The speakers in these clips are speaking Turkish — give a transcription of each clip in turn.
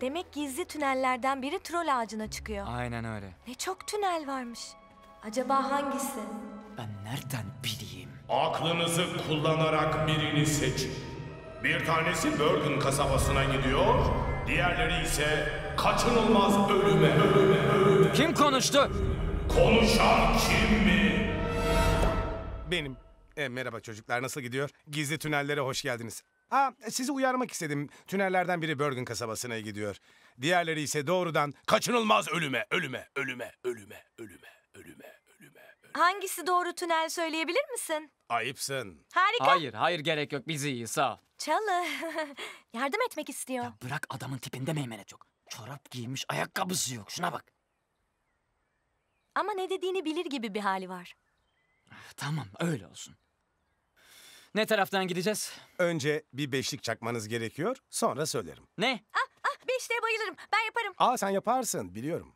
Demek gizli tünellerden biri trol ağacına çıkıyor. Aynen öyle. Ne çok tünel varmış. Acaba hangisi? Ben nereden bileyim? Aklınızı kullanarak birini seçin. Bir tanesi Bergen kasabasına gidiyor, diğerleri ise kaçınılmaz ölüme, ölüme, ölüme. Kim konuştu? Konuşan kim mi? Benim. E, merhaba çocuklar, nasıl gidiyor? Gizli tünellere hoş geldiniz. Aa, sizi uyarmak istedim. Tünellerden biri Bergen kasabasına gidiyor. Diğerleri ise doğrudan kaçınılmaz ölüme, ölüme, ölüme, ölüme, ölüme, ölüme, ölüme. Hangisi doğru tünel söyleyebilir misin? Ayıpsın. Harika. Hayır, hayır gerek yok. Biz iyiyiz sağ ol. Çalı. Yardım etmek istiyor. Ya bırak adamın tipinde meymenet çok. Çorap giymiş, ayakkabısı yok. Şuna bak. Ama ne dediğini bilir gibi bir hali var. Tamam, öyle olsun. Ne taraftan gideceğiz? Önce bir beşlik çakmanız gerekiyor, sonra söylerim. Ne? Ah, ah beşliğe bayılırım. Ben yaparım. Aa sen yaparsın, biliyorum.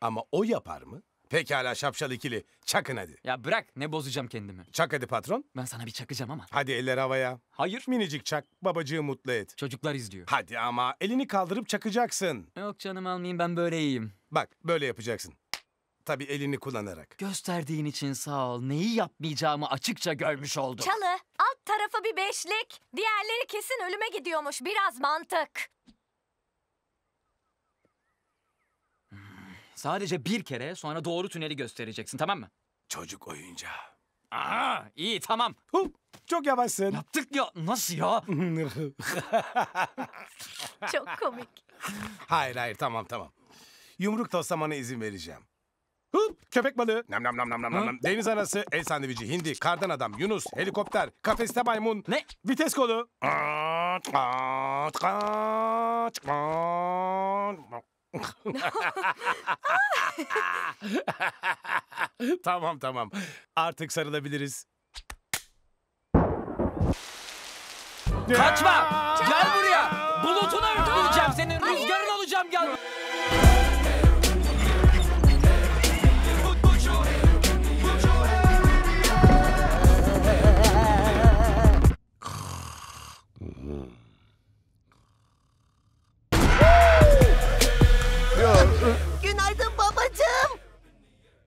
Ama o yapar mı? Pekala şapşal ikili, çakın hadi. Ya bırak, ne bozacağım kendimi. Çak hadi patron. Ben sana bir çakacağım ama. Hadi eller havaya. Hayır. Minicik çak, babacığı mutlu et. Çocuklar izliyor. Hadi ama elini kaldırıp çakacaksın. Yok canım almayayım, ben böyle iyiyim. Bak, böyle yapacaksın. Tabii elini kullanarak. Gösterdiğin için sağ ol. Neyi yapmayacağımı açıkça görmüş oldum. Çalı, alt tarafı bir beşlik. Diğerleri kesin ölüme gidiyormuş. Biraz mantık. Hmm, sadece bir kere sonra doğru tüneli göstereceksin tamam mı? Çocuk oyuncağı. Aha iyi tamam. Hu, Çok yavaşsın. Yaptık ya. Nasıl ya? Çok komik. Hayır hayır tamam tamam. Yumruk toslamana izin vereceğim. Hıp, köpek balığı. Nam nam nam nam nam nam. Deniz anası, el sandviçi, hindi, kardan adam, Yunus, helikopter, kafeste maymun. Ne? Vites kolu. tamam tamam. Artık sarılabiliriz. Kaçma! Gel buraya! Bulutunu örtüleceğim. senin, rüzgarın olacağım gel.